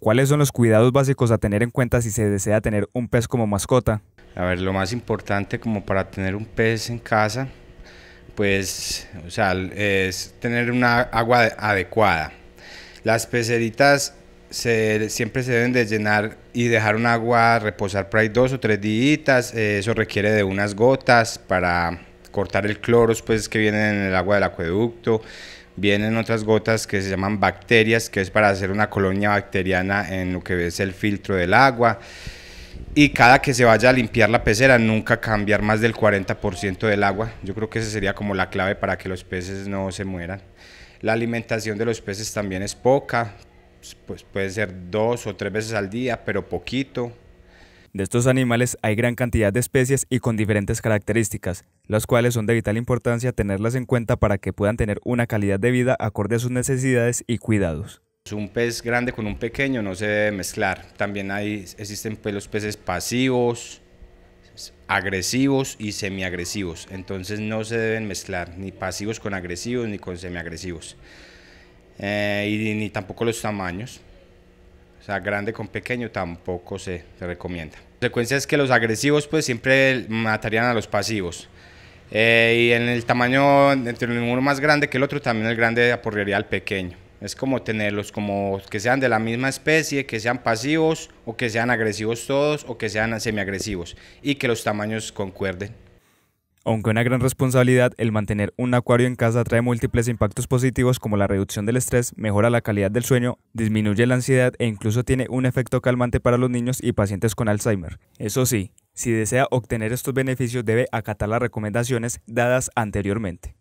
¿Cuáles son los cuidados básicos a tener en cuenta si se desea tener un pez como mascota? A ver, lo más importante como para tener un pez en casa, pues, o sea, es tener una agua adecuada. Las peceritas siempre se deben de llenar y dejar un agua reposar por ahí dos o tres días. Eso requiere de unas gotas para cortar el cloro, pues, que vienen en el agua del acueducto vienen otras gotas que se llaman bacterias, que es para hacer una colonia bacteriana en lo que es el filtro del agua. Y cada que se vaya a limpiar la pecera, nunca cambiar más del 40% del agua. Yo creo que esa sería como la clave para que los peces no se mueran. La alimentación de los peces también es poca, pues, pues puede ser dos o tres veces al día, pero poquito. De estos animales hay gran cantidad de especies y con diferentes características, las cuales son de vital importancia tenerlas en cuenta para que puedan tener una calidad de vida acorde a sus necesidades y cuidados. Un pez grande con un pequeño no se debe mezclar. También hay, existen pues, los peces pasivos, agresivos y semiagresivos. Entonces no se deben mezclar ni pasivos con agresivos ni con semiagresivos. Eh, y ni tampoco los tamaños sea, grande con pequeño tampoco se, recomienda. La consecuencia es que los agresivos pues siempre matarían a los pasivos. Eh, y en el tamaño, entre uno más grande que el otro, también el grande aporrearía al pequeño. Es como tenerlos, como que sean de la misma especie, que sean pasivos o que sean agresivos todos o que sean semiagresivos y que los tamaños concuerden. Aunque una gran responsabilidad, el mantener un acuario en casa trae múltiples impactos positivos como la reducción del estrés, mejora la calidad del sueño, disminuye la ansiedad e incluso tiene un efecto calmante para los niños y pacientes con Alzheimer. Eso sí, si desea obtener estos beneficios debe acatar las recomendaciones dadas anteriormente.